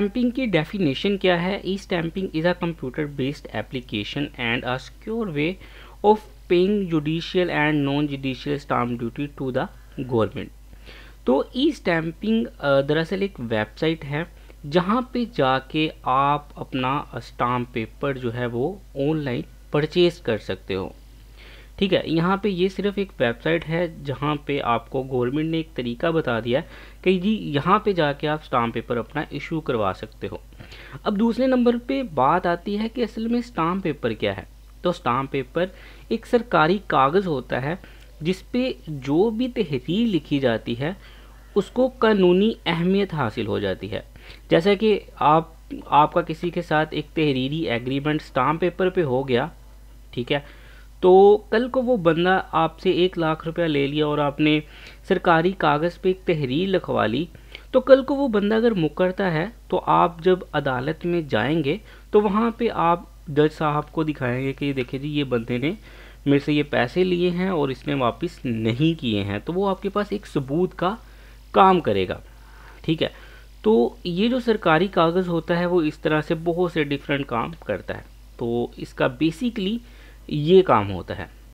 stamping की definition क्या है e stamping is a computer based application and a secure way of paying judicial and non judicial stamp duty to the government तो e stamping दरअसल एक website है जहाँ पे जाके आप अपना स्टाम्प पेपर जो है वो ऑनलाइन परचेज कर सकते हो ठीक है यहाँ पे ये सिर्फ एक वेबसाइट है जहाँ पे आपको गवर्नमेंट ने एक तरीका बता दिया है कि जी यहाँ पे जाके आप स्टाम्प पेपर अपना इशू करवा सकते हो अब दूसरे नंबर पे बात आती है कि असल में स्टाम्प पेपर क्या है तो स्टाम्प पेपर एक सरकारी कागज़ होता है जिस पे जो भी तहरीर लिखी जाती है उसको कानूनी अहमियत हासिल हो जाती है जैसा कि आप आपका किसी के साथ एक तहरीरी एग्रीमेंट स्टाम्प पेपर पे हो गया ठीक है तो कल को वो बंदा आपसे एक लाख रुपया ले लिया और आपने सरकारी कागज़ पे एक तहरीर लिखवा ली तो कल को वो बंदा अगर मुकरता है तो आप जब अदालत में जाएंगे तो वहाँ पे आप जज साहब को दिखाएंगे कि देखिए जी ये बंदे ने मेरे से ये पैसे लिए हैं और इसने वापस नहीं किए हैं तो वो आपके पास एक सबूत का काम करेगा ठीक है तो ये जो सरकारी कागज़ होता है वो इस तरह से बहुत से डिफरेंट काम करता है तो इसका बेसिकली ये काम होता है